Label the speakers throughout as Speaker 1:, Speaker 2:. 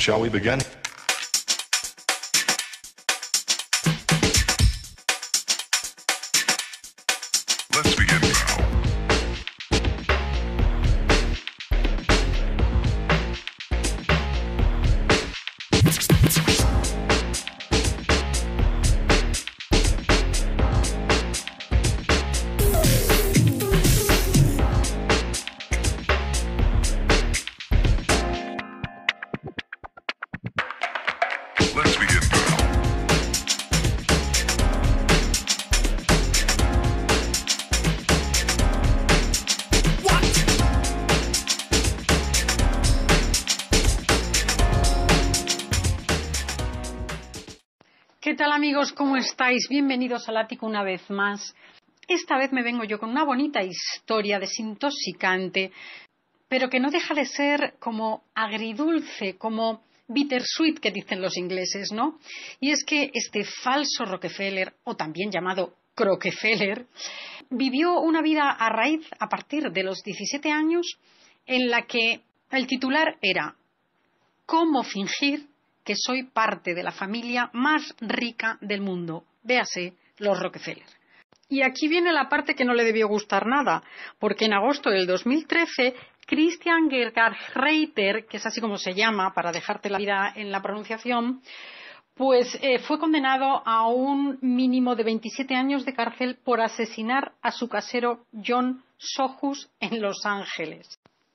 Speaker 1: Shall we begin? ¿cómo estáis? Bienvenidos al ático una vez más. Esta vez me vengo yo con una bonita historia desintoxicante, pero que no deja de ser como agridulce, como bittersweet que dicen los ingleses, ¿no? Y es que este falso Rockefeller, o también llamado Croquefeller, vivió una vida a raíz, a partir de los 17 años, en la que el titular era ¿Cómo fingir que soy parte de la familia más rica del mundo, véase los Rockefeller. Y aquí viene la parte que no le debió gustar nada, porque en agosto del 2013 Christian Gerhard Reiter, que es así como se llama, para dejarte la vida en la pronunciación, pues eh, fue condenado a un mínimo de 27 años de cárcel por asesinar a su casero John Sohus en Los Ángeles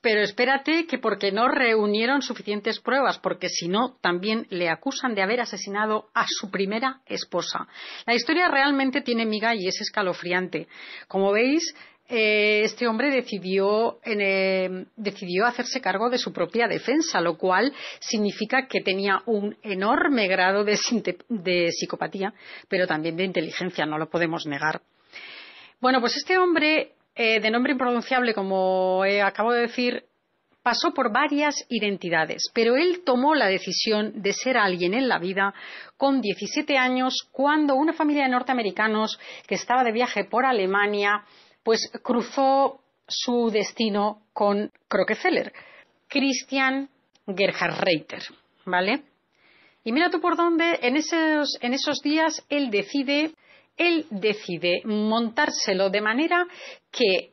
Speaker 1: pero espérate que porque no reunieron suficientes pruebas, porque si no, también le acusan de haber asesinado a su primera esposa. La historia realmente tiene miga y es escalofriante. Como veis, eh, este hombre eh, decidió, hacerse cargo de su propia defensa, lo cual significa que tenía un enorme grado de psicopatía, pero también de inteligencia, no lo podemos negar. Bueno, pues este hombre eh, de nombre impronunciable, como he eh, acabo de decir, pasó por varias identidades, pero él tomó la decisión de ser alguien en la vida con 17 años cuando una familia de norteamericanos que estaba de viaje por Alemania pues cruzó su destino con Rockefeller, Christian Gerhard Reiter, ¿vale? Y mira tú por dónde en esos días él decide él decide montárselo de manera que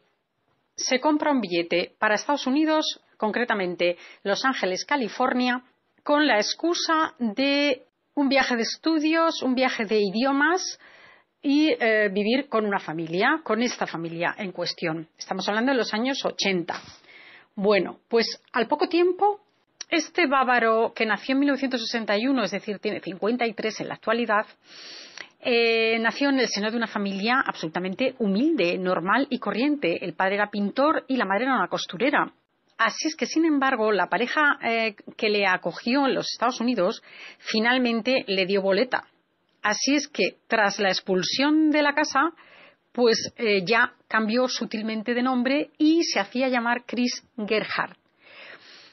Speaker 1: se compra un billete para Estados Unidos, concretamente Los Ángeles, California, con la excusa de un viaje de estudios, un viaje de idiomas y eh, vivir con una familia, con esta familia en cuestión. Estamos hablando de los años 80. Bueno, pues al poco tiempo, este bávaro que nació en 1961, es decir, tiene 53 en la actualidad, eh, nació en el seno de una familia absolutamente humilde, normal y corriente. El padre era pintor y la madre era una costurera. Así es que, sin embargo, la pareja eh, que le acogió en los Estados Unidos finalmente le dio boleta. Así es que, tras la expulsión de la casa, pues eh, ya cambió sutilmente de nombre y se hacía llamar Chris Gerhardt.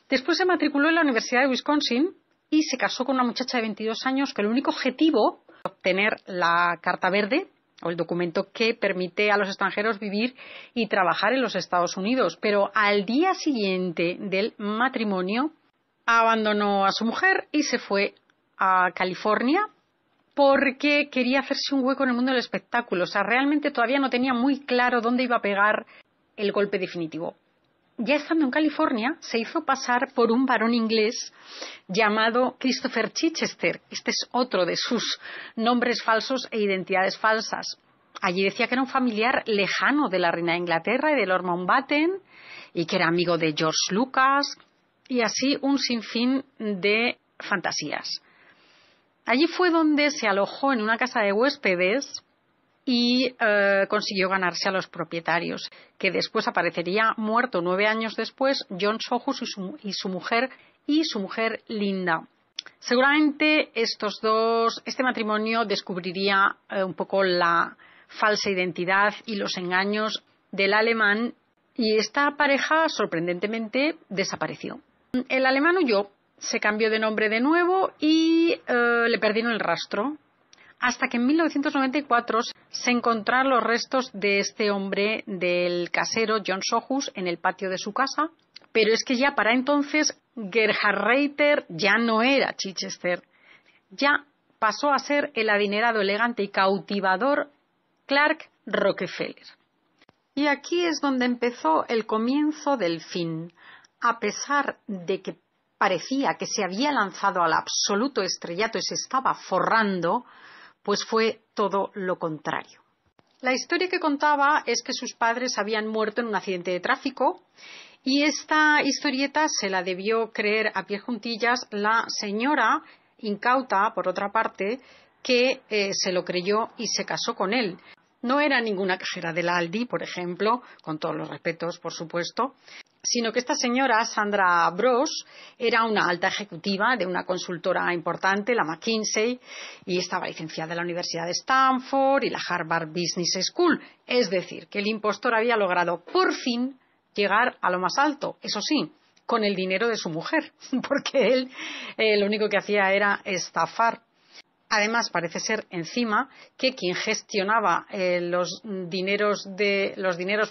Speaker 1: Después se matriculó en la Universidad de Wisconsin y se casó con una muchacha de 22 años que el único objetivo obtener la Carta Verde o el documento que permite a los extranjeros vivir y trabajar en los Estados Unidos. Pero al día siguiente del matrimonio abandonó a su mujer y se fue a California porque quería hacerse un hueco en el mundo del espectáculo. O sea, realmente todavía no tenía muy claro dónde iba a pegar el golpe definitivo ya estando en California, se hizo pasar por un varón inglés llamado Christopher Chichester. Este es otro de sus nombres falsos e identidades falsas. Allí decía que era un familiar lejano de la reina de Inglaterra y de Lord Mountbatten y que era amigo de George Lucas y así un sinfín de fantasías. Allí fue donde se alojó en una casa de huéspedes y eh, consiguió ganarse a los propietarios, que después aparecería muerto nueve años después John Sohus y su, mujer y su mujer Linda. Seguramente este matrimonio descubriría eh, un poco la falsa identidad y los engaños del alemán y esta pareja sorprendentemente desapareció. El alemán huyó, se cambió de nombre de nuevo y eh, le perdieron el rastro hasta que en 1994 se encontraron los restos de este hombre del casero John Sohus en el patio de su casa, pero es que ya para entonces Gerhard Reiter ya no era Chichester, ya pasó a ser el adinerado, elegante y cautivador Clark Rockefeller. Y aquí es donde empezó el comienzo del fin. A pesar de que parecía que se había lanzado al absoluto estrellato y se estaba forrando, pues fue todo lo contrario. La historia que contaba es que sus padres habían muerto en un accidente de tráfico y esta historieta se la debió creer a pie juntillas la señora incauta, por otra parte, que eh, se lo creyó y se casó con él. No era ninguna cajera la Aldi, por ejemplo, con todos los respetos, por supuesto, sino que esta señora, Sandra Bros, era una alta ejecutiva de una consultora importante, la McKinsey, y estaba licenciada en la Universidad de Stanford y la Harvard Business School. Es decir, que el impostor había logrado por fin llegar a lo más alto, eso sí, con el dinero de su mujer, porque él eh, lo único que hacía era estafar. Además, parece ser encima que quien gestionaba eh, los dineros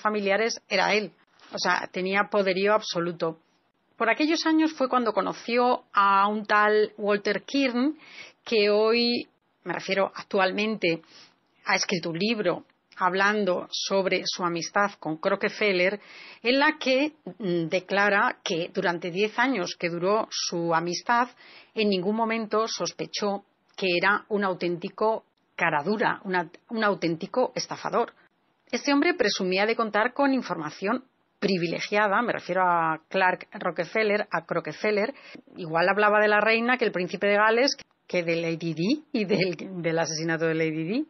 Speaker 1: familiares era él. O sea, tenía poderío absoluto. Por aquellos años fue cuando conoció a un tal Walter Kirn, que hoy, me refiero actualmente, ha escrito un libro hablando sobre su amistad con Rockefeller, en la que mm, declara que durante diez años que duró su amistad, en ningún momento sospechó que era un auténtico caradura, un auténtico estafador. Este hombre presumía de contar con información privilegiada, me refiero a Clark Rockefeller, a Rockefeller, igual hablaba de la reina que el príncipe de Gales que de Lady D y del, asesinato de Lady D,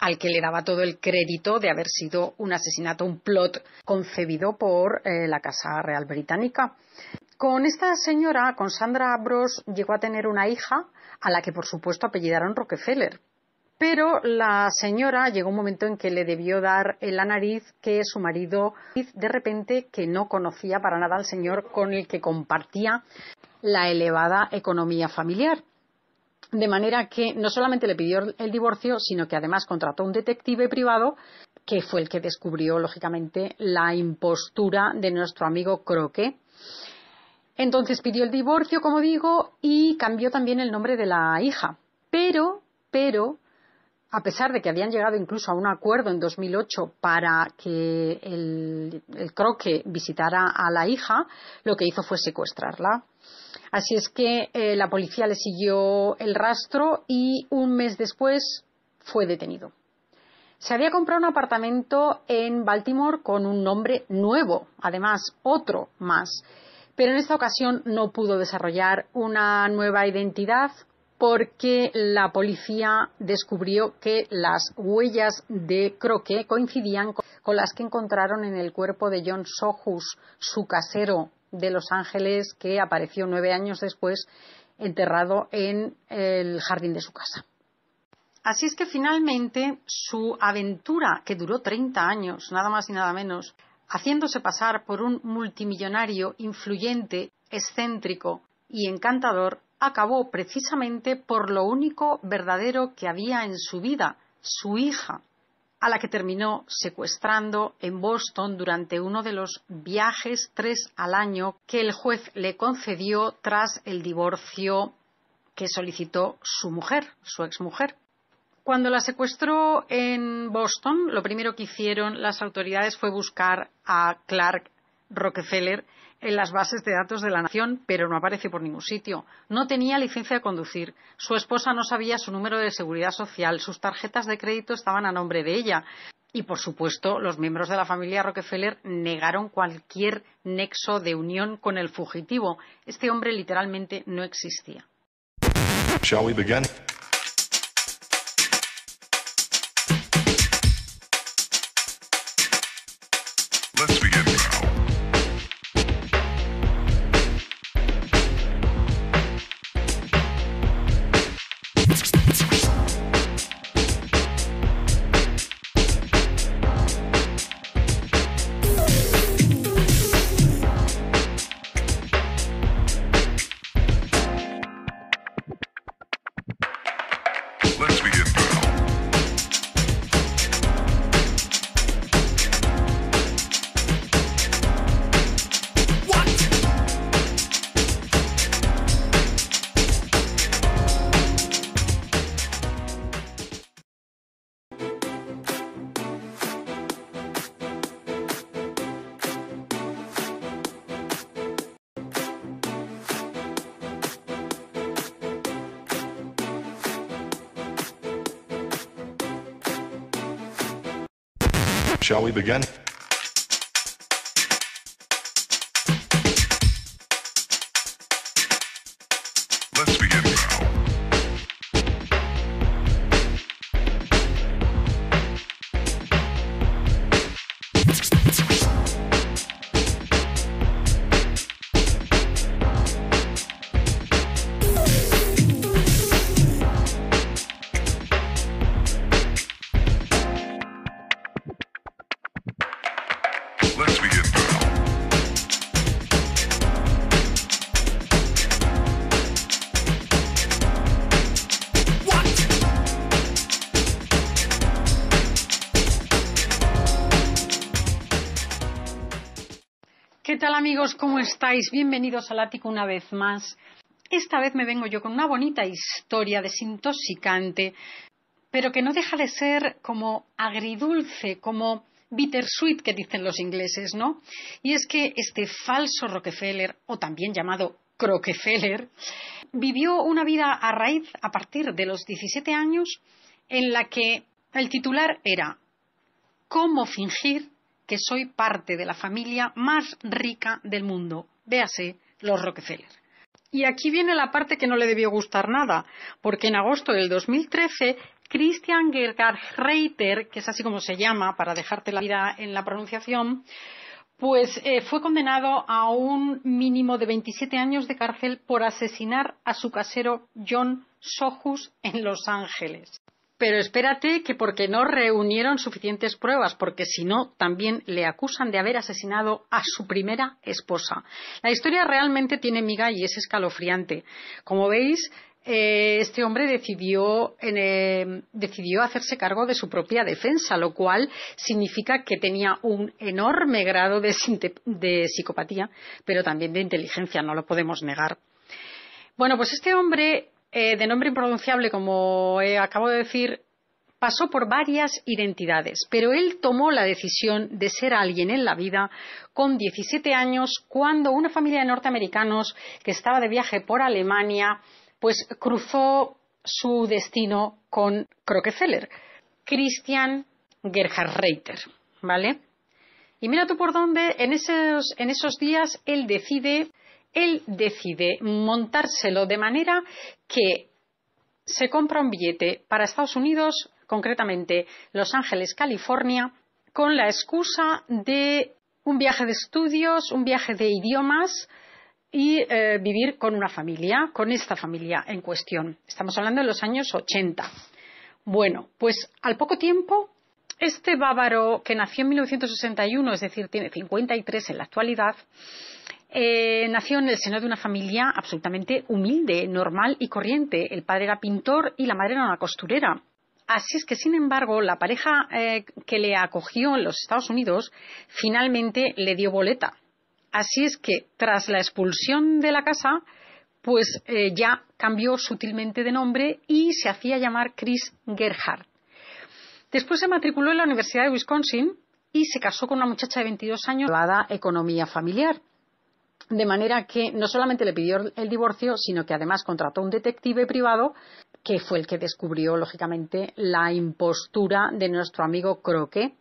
Speaker 1: al que le daba todo el crédito de haber sido un asesinato, un plot concebido por eh, la Casa Real Británica. Con esta señora, con Sandra Bros, llegó a tener una hija a la que por supuesto apellidaron Rockefeller, pero la señora llegó un momento en que le debió dar en la nariz que su marido, de repente, que no conocía para nada al señor con el que compartía la elevada economía familiar. De manera que no solamente le pidió el divorcio, sino que además contrató un detective privado que fue el que descubrió, lógicamente, la impostura de nuestro amigo Croque. Entonces pidió el divorcio, como digo, y cambió también el nombre de la hija. Pero, pero, a pesar de que habían llegado incluso a un acuerdo en 2008 para que el, croque visitara a la hija, lo que hizo fue secuestrarla. Así es que eh, la policía le siguió el rastro y un mes después fue detenido. Se había comprado un apartamento en Baltimore con un nombre nuevo, además otro más, pero en esta ocasión no pudo desarrollar una nueva identidad porque la policía descubrió que las huellas de Croque coincidían con las que encontraron en el cuerpo de John Sohus, su casero de Los Ángeles, que apareció nueve años después enterrado en el jardín de su casa. Así es que finalmente su aventura, que duró 30 años, nada más y nada menos, haciéndose pasar por un multimillonario influyente, excéntrico y encantador, acabó precisamente por lo único verdadero que había en su vida, su hija, a la que terminó secuestrando en Boston durante uno de los viajes tres al año que el juez le concedió tras el divorcio que solicitó su mujer, su exmujer. Cuando la secuestró en Boston, lo primero que hicieron las autoridades fue buscar a Clark Rockefeller, en las bases de datos de la nación, pero no aparece por ningún sitio. No tenía licencia de conducir. Su esposa no sabía su número de seguridad social. Sus tarjetas de crédito estaban a nombre de ella. Y, por supuesto, los miembros de la familia Rockefeller negaron cualquier nexo de unión con el fugitivo. Este hombre literalmente no existía. Shall we begin? amigos, ¿cómo estáis? Bienvenidos al ático una vez más. Esta vez me vengo yo con una bonita historia desintoxicante, pero que no deja de ser como agridulce, como bittersweet que dicen los ingleses, ¿no? Y es que este falso Rockefeller, o también llamado Croquefeller, vivió una vida a raíz a partir de los 17 años en la que el titular era ¿Cómo fingir que soy parte de la familia más rica del mundo, véase los Rockefeller. Y aquí viene la parte que no le debió gustar nada, porque en agosto del 2013 Christian Gerhard Reiter, que es así como se llama, para dejarte la vida en la pronunciación, pues eh, fue condenado a un mínimo de 27 años de cárcel por asesinar a su casero John Sohus en Los Ángeles. Pero espérate que porque no reunieron suficientes pruebas, porque si no, también le acusan de haber asesinado a su primera esposa. La historia realmente tiene miga y es escalofriante. Como veis, eh, este hombre eh, decidió, hacerse cargo de su propia defensa, lo cual significa que tenía un enorme grado de, de psicopatía, pero también de inteligencia, no lo podemos negar. Bueno, pues este hombre eh, de nombre impronunciable, como eh, acabo de decir, pasó por varias identidades, pero él tomó la decisión de ser alguien en la vida con 17 años cuando una familia de norteamericanos que estaba de viaje por Alemania pues cruzó su destino con Rockefeller, Christian Gerhard Reiter, ¿vale? Y mira tú por dónde en esos, en esos días él decide él decide montárselo de manera que se compra un billete para Estados Unidos, concretamente Los Ángeles, California, con la excusa de un viaje de estudios, un viaje de idiomas y eh, vivir con una familia, con esta familia en cuestión. Estamos hablando de los años 80. Bueno, pues al poco tiempo, este bávaro que nació en 1961, es decir, tiene 53 en la actualidad, eh, nació en el seno de una familia absolutamente humilde, normal y corriente. El padre era pintor y la madre era una costurera. Así es que, sin embargo, la pareja eh, que le acogió en los Estados Unidos finalmente le dio boleta. Así es que, tras la expulsión de la casa, pues eh, ya cambió sutilmente de nombre y se hacía llamar Chris Gerhardt. Después se matriculó en la Universidad de Wisconsin y se casó con una muchacha de 22 años, llamada Economía Familiar. De manera que no solamente le pidió el divorcio, sino que además contrató un detective privado que fue el que descubrió, lógicamente, la impostura de nuestro amigo Croque.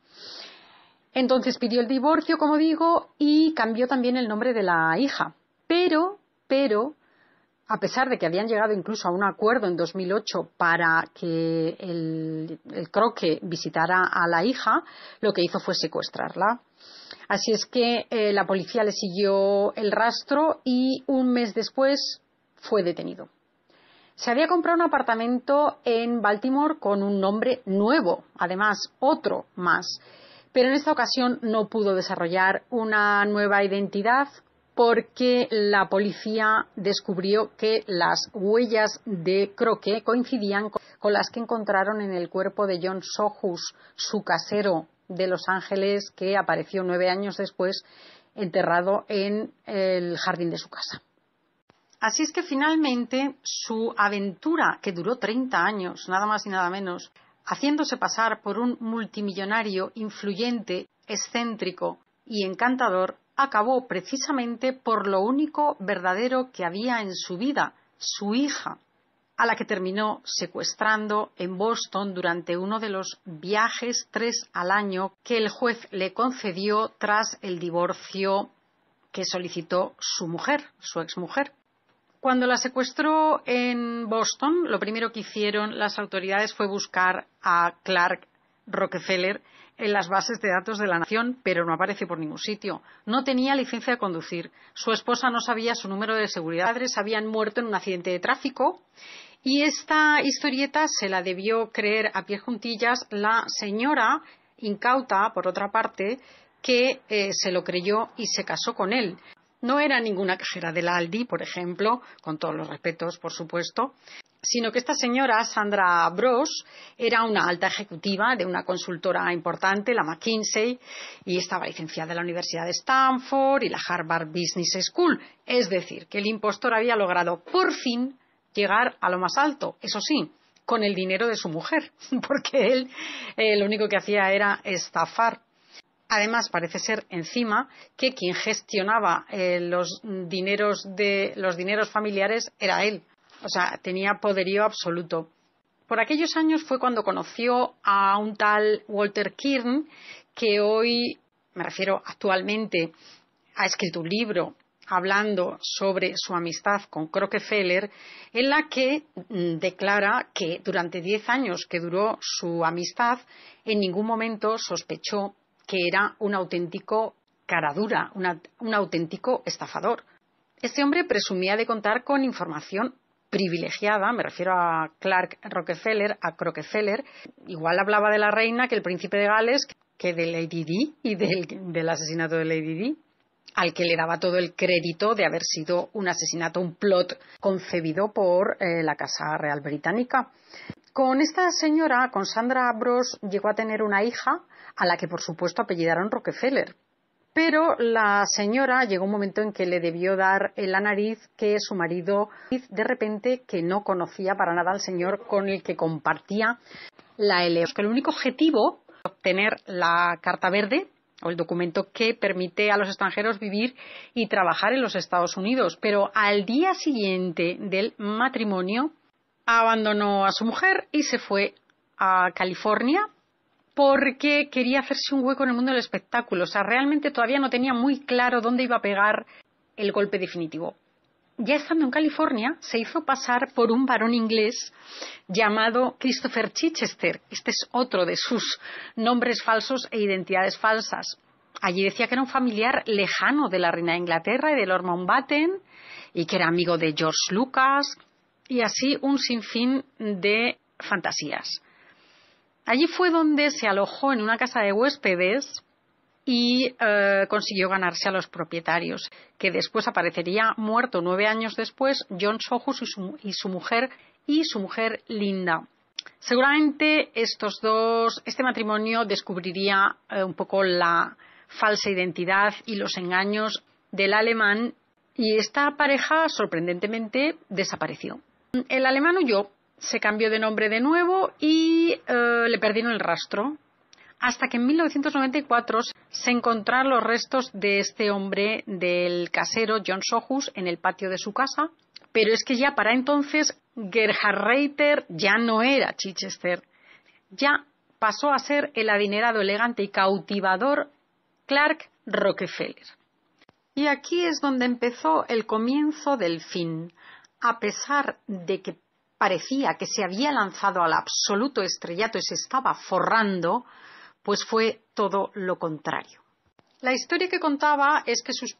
Speaker 1: Entonces pidió el divorcio, como digo, y cambió también el nombre de la hija. Pero, pero, a pesar de que habían llegado incluso a un acuerdo en 2008 para que el, croque visitara a la hija, lo que hizo fue secuestrarla. Así es que eh, la policía le siguió el rastro y un mes después fue detenido. Se había comprado un apartamento en Baltimore con un nombre nuevo, además otro más, pero en esta ocasión no pudo desarrollar una nueva identidad porque la policía descubrió que las huellas de Croque coincidían con las que encontraron en el cuerpo de John Sohus, su casero de Los Ángeles, que apareció nueve años después enterrado en el jardín de su casa. Así es que finalmente su aventura, que duró 30 años, nada más y nada menos, haciéndose pasar por un multimillonario influyente, excéntrico y encantador, acabó precisamente por lo único verdadero que había en su vida, su hija, a la que terminó secuestrando en Boston durante uno de los viajes tres al año que el juez le concedió tras el divorcio que solicitó su mujer, su exmujer. Cuando la secuestró en Boston, lo primero que hicieron las autoridades fue buscar a Clark Rockefeller, en las bases de datos de la nación, pero no aparece por ningún sitio. No tenía licencia de conducir. Su esposa no sabía su número de seguridad. Sus padres habían muerto en un accidente de tráfico. Y esta historieta se la debió creer a pies juntillas la señora incauta, por otra parte, que eh, se lo creyó y se casó con él. No era ninguna cajera de la Aldi, por ejemplo, con todos los respetos, por supuesto, sino que esta señora, Sandra Bros, era una alta ejecutiva de una consultora importante, la McKinsey, y estaba licenciada en la Universidad de Stanford y la Harvard Business School. Es decir, que el impostor había logrado por fin llegar a lo más alto, eso sí, con el dinero de su mujer, porque él eh, lo único que hacía era estafar. Además, parece ser encima que quien gestionaba eh, los dineros familiares era él o sea, tenía poderío absoluto. Por aquellos años fue cuando conoció a un tal Walter Kirn, que hoy, me refiero actualmente, ha escrito un libro hablando sobre su amistad con Rockefeller, en la que mm, declara que durante diez años que duró su amistad, en ningún momento sospechó que era un auténtico caradura, un auténtico estafador. Este hombre presumía de contar con información privilegiada, me refiero a Clark Rockefeller, a Rockefeller, igual hablaba de la reina que el príncipe de Gales, que de Lady Di y del, asesinato de Lady D, al que le daba todo el crédito de haber sido un asesinato, un plot concebido por eh, la Casa Real Británica. Con esta señora, con Sandra Bros, llegó a tener una hija a la que por supuesto apellidaron Rockefeller pero la señora llegó un momento en que le debió dar en la nariz que su marido de repente que no conocía para nada al señor con el que compartía la L. el único objetivo era obtener la carta verde o el documento que permite a los extranjeros vivir y trabajar en los Estados Unidos. Pero al día siguiente del matrimonio abandonó a su mujer y se fue a California porque quería hacerse un hueco en el mundo del espectáculo. O sea, realmente todavía no tenía muy claro dónde iba a pegar el golpe definitivo. Ya estando en California, se hizo pasar por un varón inglés llamado Christopher Chichester. Este es otro de sus nombres falsos e identidades falsas. Allí decía que era un familiar lejano de la reina de Inglaterra y de Lord Mountbatten y que era amigo de George Lucas y así un sinfín de fantasías. Allí fue donde se alojó en una casa de huéspedes y eh, consiguió ganarse a los propietarios, que después aparecería muerto nueve años después John Sohus y su, mujer y su mujer Linda. Seguramente estos dos, este matrimonio descubriría eh, un poco la falsa identidad y los engaños del alemán y esta pareja sorprendentemente desapareció. El alemán huyó se cambió de nombre de nuevo y eh, le perdieron el rastro. Hasta que en 1994 se encontraron los restos de este hombre del casero John Sohus en el patio de su casa. Pero es que ya para entonces Gerhard Reiter ya no era Chichester. Ya pasó a ser el adinerado, elegante y cautivador Clark Rockefeller. Y aquí es donde empezó el comienzo del fin. A pesar de que parecía que se había lanzado al absoluto estrellato y se estaba forrando, pues fue todo lo contrario. La historia que contaba es que sus